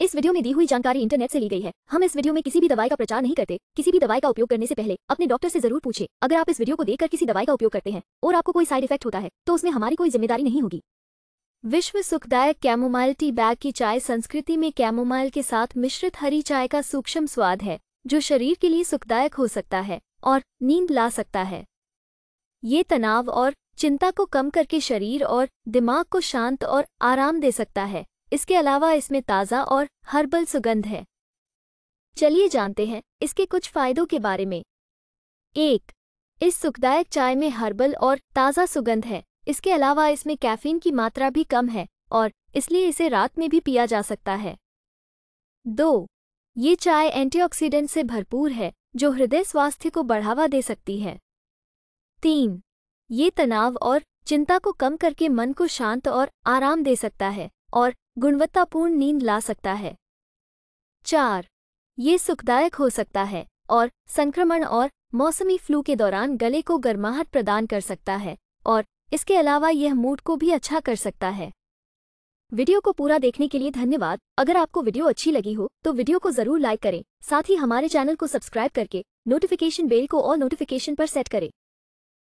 इस वीडियो में दी हुई जानकारी इंटरनेट से ली गई है हम इस वीडियो में किसी भी दवाई का प्रचार नहीं करते किसी भी दवाई का उपयोग करने से पहले अपने डॉक्टर से जरूर पूछे अगर आप इस वीडियो को देखकर किसी दवाई का उपयोग करते हैं और आपको कोई साइड इफेक्ट होता है तो उसमें हमारी कोई जिम्मेदारी नहीं होगी विश्व सुखदायक कैमोमाइल टी बैग की चाय संस्कृति में कैमोमाइल के साथ मिश्रित हरी चाय का सूक्ष्म स्वाद है जो शरीर के लिए सुखदायक हो सकता है और नींद ला सकता है ये तनाव और चिंता को कम करके शरीर और दिमाग को शांत और आराम दे सकता है इसके अलावा इसमें ताज़ा और हर्बल सुगंध है चलिए जानते हैं इसके कुछ फायदों के बारे में एक इस सुखदायक चाय में हर्बल और ताज़ा सुगंध है इसके अलावा इसमें कैफीन की मात्रा भी कम है और इसलिए इसे रात में भी पिया जा सकता है दो ये चाय एंटीऑक्सीडेंट से भरपूर है जो हृदय स्वास्थ्य को बढ़ावा दे सकती है तीन ये तनाव और चिंता को कम करके मन को शांत और आराम दे सकता है और गुणवत्तापूर्ण नींद ला सकता है चार ये सुखदायक हो सकता है और संक्रमण और मौसमी फ्लू के दौरान गले को गर्माहट प्रदान कर सकता है और इसके अलावा यह मूड को भी अच्छा कर सकता है वीडियो को पूरा देखने के लिए धन्यवाद अगर आपको वीडियो अच्छी लगी हो तो वीडियो को जरूर लाइक करें साथ ही हमारे चैनल को सब्सक्राइब करके नोटिफिकेशन बेल को और नोटिफिकेशन पर सेट करें